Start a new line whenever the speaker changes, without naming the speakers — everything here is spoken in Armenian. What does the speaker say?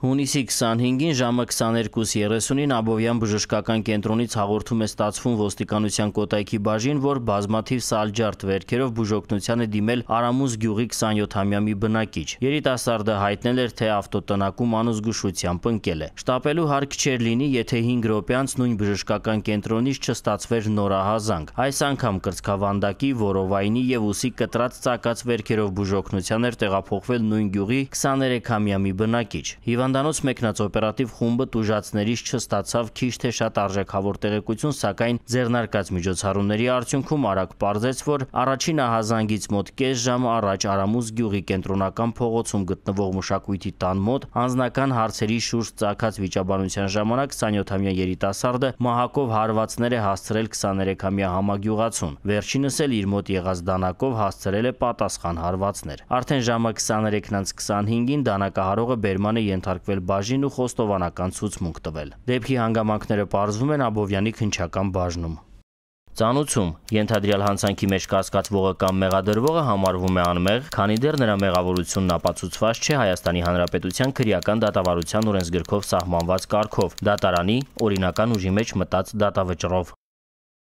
Հունիսի 25-ին ժամը 22:30-ին Աբովյան բժշկական կենտրոնից հաղորդում է ստացվում ոստիկանության Կոտայքի բաժին, որ բազմաթիվ սալջարդ վերքերով բուժօգնության է դիմել Արամուզ գյուղի 27-ամյա մի բնակիչ։ Երիտասարդը հայտնել էր, թե ավտոտնակում անզգուշությամբ ընկել է։ Շտապելու հարկ չէր լինի, եթե 5 րոպե անց նույն բժշկական կենտրոնից չստացվեր նորահազանգ։ Այս անգամ կրծքավանդակի, որովայնի եւ ուսի կտրած ծակած վերքերով բուժօգնության էր տեղափոխվել նույն գյուղի 23-ամյա մի բնակիչ։ Հիվանդ Հիվանդանոց մեկնած օպերատիվ խումբը տուժածներից չստացավ քիչ թե շատ արժեքավոր տեղեկություն, սակայն ձեռնարկած միջոցառումների արդյունքում արագ պարզեց, որ առաջին ահազանգից մոտ կես ժամ առաջ Արամուզ գյուղի կենտրոնական փողոցում գտնվող մշակույթի տան մոտ անձնական հարցերի շուրջ ծագած վիճաբանության ժամանակ 27-ամյա երիտասարդը մահակով հարվածներ է հասցրել 23-ամյա համագյուղացուն։ Վերջինս էլ իր մոտ եղած դանակով հասցրել է պատասխան հարվածներ։ Արդեն ժամը 23-ից 25-ին դանակահարողը Բերմանը ենթարկել քննարկվել բաժին ու խոստովանական ցուցմունք տվել։ Դեպքի հանգամանքները պարզվում են Աբովյանի քնչական բաժնում։ Ծանուցում ենթադրյալ հանցանքի մեջ կասկածվողը կամ մեղադրվողը համարվում է անմեղ, քանի դեռ նրա մեղավորությունն ապացուցված չէ Հայաստանի Հանրապետության քրեական դատավարության օրենսգրքով սահմանված կարգով՝ դատարանի օրինական ուժի մեջ մտած դատավճռով։